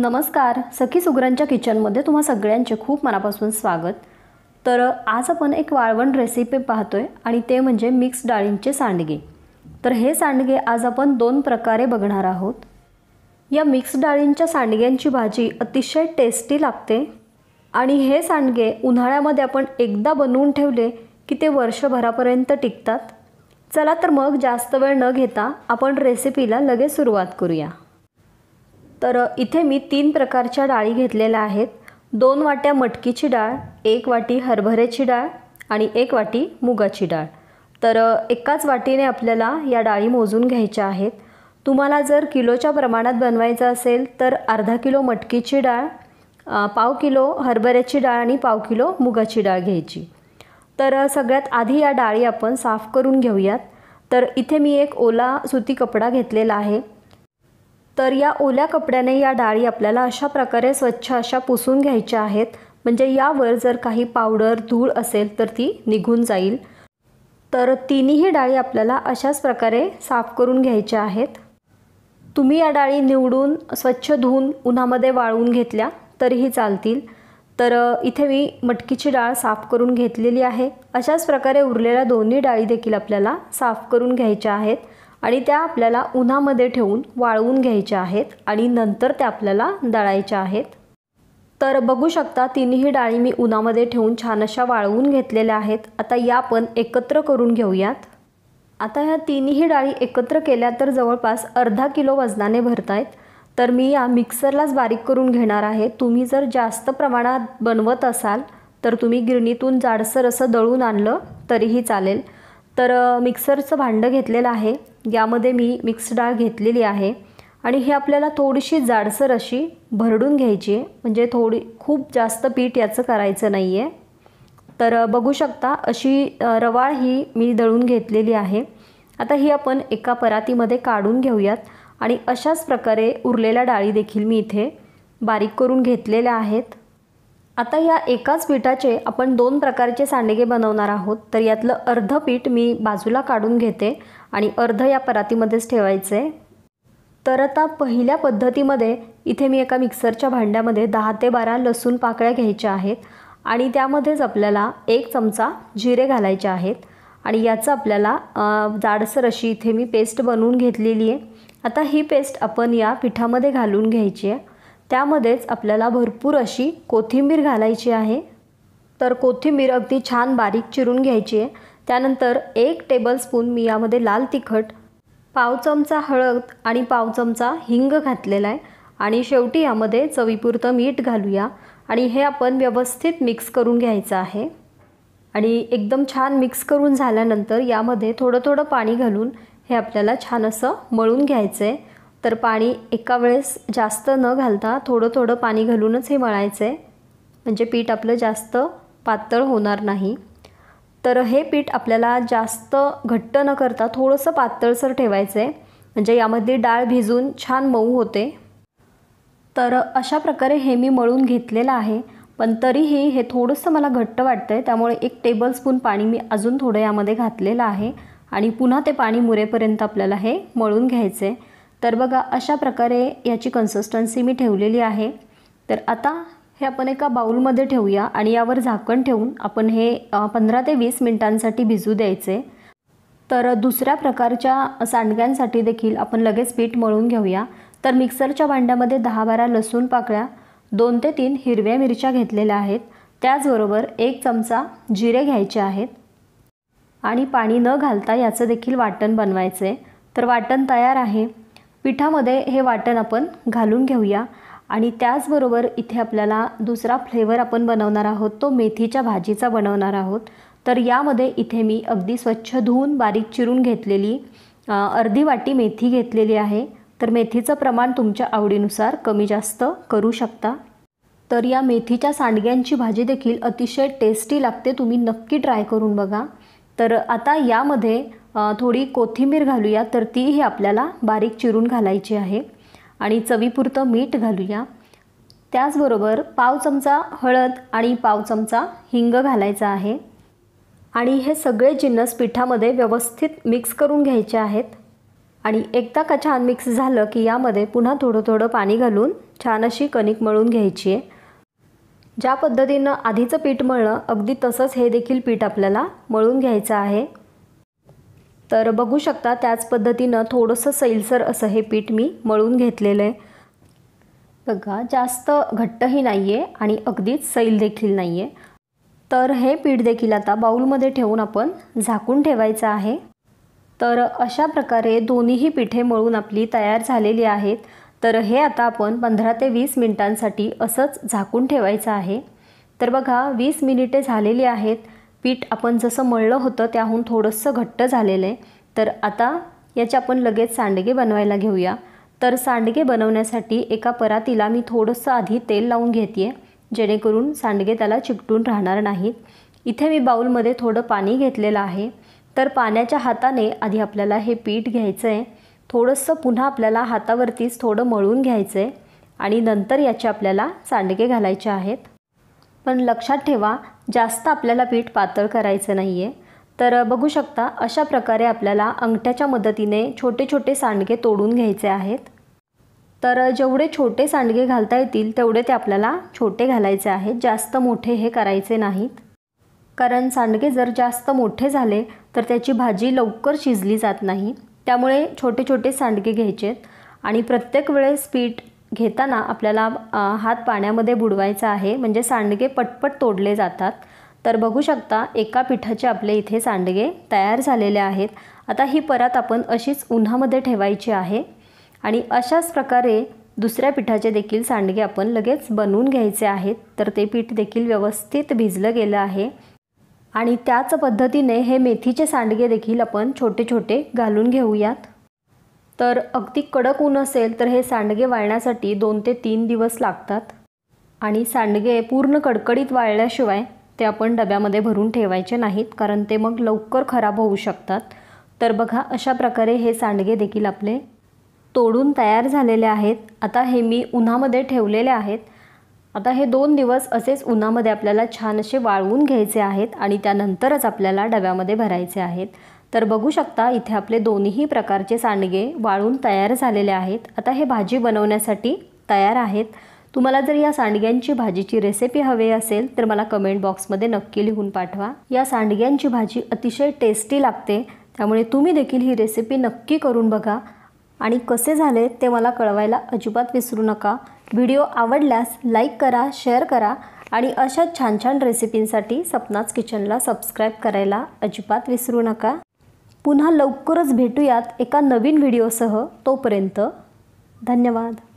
नमस्कार सखी सुगरांच्या किचनमध्ये तुम्हा सगळ्यांचे खूप मनापासून स्वागत तर आज आपण एक वाळवण रेसिपी पाहतोय आणि ते म्हणजे मिक्स डाळींचे सांडगे तर हे सांडगे आज आपण दोन प्रकारे बघणार आहोत या मिक्स डाळींच्या सांडग्यांची भाजी अतिशय टेस्टी लागते आणि हे सांडगे उन्हाळ्यामध्ये आपण एकदा बनवून ठेवले की ते वर्षभरापर्यंत टिकतात चला तर मग जास्त वेळ न घेता आपण रेसिपीला लगेच सुरुवात करूया तर इथे मी तीन प्रकारच्या डाळी घेतलेल्या आहेत दोन वाट्या मटकीची डाळ एक वाटी हरभऱ्याची डाळ आणि एक वाटी मुगाची डाळ तर एकाच वाटीने आपल्याला या डाळी मोजून घ्यायच्या आहेत तुम्हाला जर किलोच्या प्रमाणात बनवायचं असेल तर अर्धा किलो मटकीची डाळ पाव किलो हरभऱ्याची डाळ आणि पाव किलो मुगाची डाळ घ्यायची तर सगळ्यात आधी या डाळी आपण साफ करून घेऊयात तर इथे मी एक ओला सुती कपडा घेतलेला आहे तर या ओल्या कपड्याने या डाळी आपल्याला अशा प्रकारे स्वच्छ अशा पुसून घ्यायच्या आहेत म्हणजे यावर जर काही पावडर धूळ असेल तर ती निघून जाईल तर तिन्ही डाळी आपल्याला अशाच प्रकारे साफ करून घ्यायच्या आहेत तुम्ही या डाळी निवडून स्वच्छ धुवून उन्हामध्ये वाळवून घेतल्या तरीही चालतील तर इथे मी मटकीची डाळ साफ करून घेतलेली आहे अशाच प्रकारे उरलेल्या दोन्ही डाळी देखील आपल्याला साफ करून घ्यायच्या आहेत आणि त्या आपल्याला उन्हामध्ये ठेवून वाळवून घ्यायच्या आहेत आणि नंतर त्या आपल्याला दळायच्या आहेत तर बघू शकता तिन्ही डाळी मी उन्हामध्ये ठेवून छान अशा वाळवून घेतलेल्या आहेत आता या आपण एकत्र करून घेऊयात आता ह्या तिन्ही डाळी एकत्र केल्या तर जवळपास अर्धा किलो वजनाने भरतायत तर मी या मिक्सरलाच बारीक करून घेणार आहे तुम्ही जर जास्त प्रमाणात बनवत असाल तर तुम्ही गिरणीतून जाडसर असं दळून आणलं तरीही चालेल तर मिक्सरचं भांडं घेतलेलं आहे यामध्ये मी मिक्स डाळ घेतलेली आहे आणि हे आपल्याला थोडीशी जाडसर अशी भरडून घ्यायची आहे म्हणजे थोडी खूप जास्त पीठ याचं करायचं नाही आहे तर बघू शकता अशी रवाळ ही मी दळून घेतलेली आहे आता ही आपण एका परातीमध्ये काढून घेऊयात आणि अशाच प्रकारे उरलेल्या डाळी देखील मी इथे बारीक करून घेतलेल्या आहेत आता या एकाच पीठाचे आपण दोन प्रकारचे सांडगे बनवणार आहोत तर यातलं अर्धं पीठ मी बाजूला काढून घेते आणि अर्ध या परातीमध्येच ठेवायचं आहे तर आता पहिल्या पद्धतीमध्ये इथे मी एका मिक्सरच्या भांड्यामध्ये दहा ते बारा लसूण पाकळ्या घ्यायच्या आहेत आणि त्यामध्येच आपल्याला एक चमचा जिरे घालायचे आहेत आणि याचं आपल्याला जाडसर अशी इथे मी पेस्ट बनवून घेतलेली आहे आता ही पेस्ट आपण या पिठामध्ये घालून घ्यायची आहे त्यामध्येच आपल्याला भरपूर अशी कोथिंबीर घालायची आहे तर कोथिंबीर अगदी छान बारीक चिरून घ्यायची आहे त्यानंतर एक टेबलस्पून मी यामध्ये लाल तिखट पाव चमचा हळद आणि पाव चमचा हिंग घातलेला आहे आणि शेवटी यामध्ये चवीपुरतं मीठ घालूया आणि हे आपण व्यवस्थित मिक्स करून घ्यायचं आहे आणि एकदम छान मिक्स करून झाल्यानंतर यामध्ये थोडं थोडं पाणी घालून हे आपल्याला छान असं मळून घ्यायचं आहे तर पाणी एका वेळेस जास्त न घालता थोडं थोडं पाणी घालूनच हे मळायचं आहे म्हणजे पीठ आपलं जास्त पातळ होणार नाही तर हे पीठ आपल्याला जास्त घट्ट न करता थोडंसं पातळसर ठेवायचं आहे म्हणजे यामध्ये डाळ भिजून छान मऊ होते तर अशा प्रकारे हे मी मळून घेतलेलं आहे पण तरीही हे थोडंसं मला घट्ट वाटतं आहे त्यामुळे एक टेबलस्पून पाणी मी अजून थोडं यामध्ये घातलेलं आहे आणि पुन्हा ते पाणी मुरेपर्यंत आपल्याला हे मळून घ्यायचं आहे तर बघा अशा प्रकारे याची कन्सिस्टन्सी मी ठेवलेली आहे तर आता हे आपण एका बाऊलमध्ये ठेवूया आणि यावर झाकण ठेवून आपण हे पंधरा ते वीस मिनिटांसाठी भिजू द्यायचे तर दुसऱ्या प्रकारच्या सांडग्यांसाठी देखील आपण लगेच पीठ मळून घेऊया तर मिक्सरच्या भांड्यामध्ये दहा बारा लसूण पाकळ्या दोन ते तीन हिरव्या मिरच्या घेतलेल्या आहेत त्याचबरोबर एक चमचा जिरे घ्यायचे आहेत आणि पाणी न घालता याचं देखील वाटण बनवायचे तर वाटण तयार आहे पिठामध्ये हे वाटण आपण घालून घेऊया आणि त्याचबरोबर इथे आपल्याला दुसरा फ्लेवर आपण बनवणार आहोत तो मेथीच्या भाजीचा बनवणार आहोत तर यामध्ये इथे मी अगदी स्वच्छ धुवून बारीक चिरून घेतलेली अर्धी वाटी मेथी घेतलेली आहे तर मेथीचं प्रमाण तुमच्या आवडीनुसार कमी जास्त करू शकता तर या मेथीच्या सांडग्यांची भाजी देखील अतिशय टेस्टी लागते तुम्ही नक्की ट्राय करून बघा तर आता यामध्ये थोडी कोथिंबीर घालूया तर तीही आपल्याला बारीक चिरून घालायची आहे आणि चवीपुरतं मीठ घालूया त्याचबरोबर पाव चमचा हळद आणि पाव चमचा हिंग घालायचा आहे आणि हे सगळे जिन्नस पिठामध्ये व्यवस्थित मिक्स करून घ्यायचे आहेत आणि एकदा का छान मिक्स झालं की यामध्ये पुन्हा थोडं थोडं पाणी घालून छान अशी कणिक मळून घ्यायची आहे ज्या पद्धतीनं आधीचं पीठ मळणं अगदी तसंच हे देखील पीठ आपल्याला मळून घ्यायचं आहे तर बघू शकता त्याच पद्धतीनं थोडंसं सैलसर असं हे पीठ मी मळून घेतलेलं आहे बघा जास्त घट्टही नाही आहे आणि अगदीच सैलदेखील देखील नाही आहे तर हे पीठ देखील आता बाऊलमध्ये ठेवून आपण झाकून ठेवायचं आहे तर अशा प्रकारे दोन्हीही पिठे मळून आपली तयार झालेली आहेत तर हे आता आपण पंधरा ते वीस मिनिटांसाठी असंच झाकून ठेवायचं आहे तर बघा वीस मिनिटे झालेली आहेत पीठ आपण जसं मळलं होतं त्याहून थोडंसं घट्ट झालेलं आहे तर आता याचे आपण लगेच सांडगे बनवायला घेऊया तर सांडगे बनवण्यासाठी एका परातीला मी थोडंसं आधी तेल लावून घेते आहे जेणेकरून सांडगे त्याला चिकटून राहणार नाहीत इथे मी बाऊलमध्ये थोडं पाणी घेतलेलं आहे तर पाण्याच्या हाताने आधी आपल्याला हे पीठ घ्यायचं आहे थोडंसं पुन्हा आपल्याला हातावरतीच थोडं मळून घ्यायचं आहे आणि नंतर याचे आपल्याला सांडगे घालायचे आहेत पण लक्षात ठेवा जास्त आपल्याला पीठ पातळ करायचं नाही आहे तर बघू शकता अशा प्रकारे आपल्याला अंगठ्याच्या मदतीने छोटे छोटे सांडगे तोडून घ्यायचे आहेत तर जेवढे छोटे सांडगे घालता येतील तेवढे ते आपल्याला छोटे घालायचे आहेत जास्त मोठे हे करायचे नाहीत कारण सांडगे जर जास्त मोठे झाले तर त्याची भाजी लवकर शिजली जात नाही त्यामुळे छोटे छोटे सांडगे घ्यायचेत आणि प्रत्येक वेळेस पीठ घेताना आपल्याला हात पाण्यामध्ये बुडवायचा आहे म्हणजे सांडगे पटपट तोडले जातात तर बघू शकता एका पिठाचे आपले इथे सांडगे तयार झालेले आहेत आता ही परत आपण अशीच उन्हामध्ये ठेवायची आहे आणि अशाच प्रकारे दुसऱ्या पिठाचे देखील सांडगे आपण लगेच बनवून घ्यायचे आहेत तर ते पीठ देखील व्यवस्थित भिजलं गेलं आहे आणि त्याच पद्धतीने हे मेथीचे सांडगे देखील आपण छोटे छोटे घालून घेऊयात तर अगदी कडक ऊन असेल तर हे सांडगे वाळण्यासाठी दोन ते तीन दिवस लागतात आणि सांडगे पूर्ण कडकडीत वाळल्याशिवाय ते आपण डब्यामध्ये भरून ठेवायचे नाहीत कारण ते मग लवकर खराब होऊ शकतात तर बघा अशा प्रकारे हे सांडगे देखील आपले तोडून तयार झालेले आहेत आता हे मी उन्हामध्ये ठेवलेले आहेत आता हे दोन दिवस असेच उन्हामध्ये आपल्याला छान असे वाळवून घ्यायचे आहेत आणि त्यानंतरच आपल्याला डब्यामध्ये भरायचे आहेत तर बघू शकता इथे आपले दोन्ही प्रकारचे सांडगे वाळून तयार झालेले आहेत आता हे भाजी बनवण्यासाठी तयार आहेत तुम्हाला जर या सांडग्यांची भाजीची रेसिपी हवी असेल तर मला कमेंट बॉक्समध्ये नक्की लिहून पाठवा या सांडग्यांची भाजी अतिशय टेस्टी लागते त्यामुळे तुम्ही देखील ही रेसिपी नक्की करून बघा आणि कसे झाले ते मला कळवायला अजिबात विसरू नका व्हिडिओ आवडल्यास लाईक करा शेअर करा आणि अशा छान छान रेसिपींसाठी सपनाच किचनला सबस्क्राईब करायला अजिबात विसरू नका पुन्हा लवकरच भेटूयात एका नवीन व्हिडिओसह तोपर्यंत धन्यवाद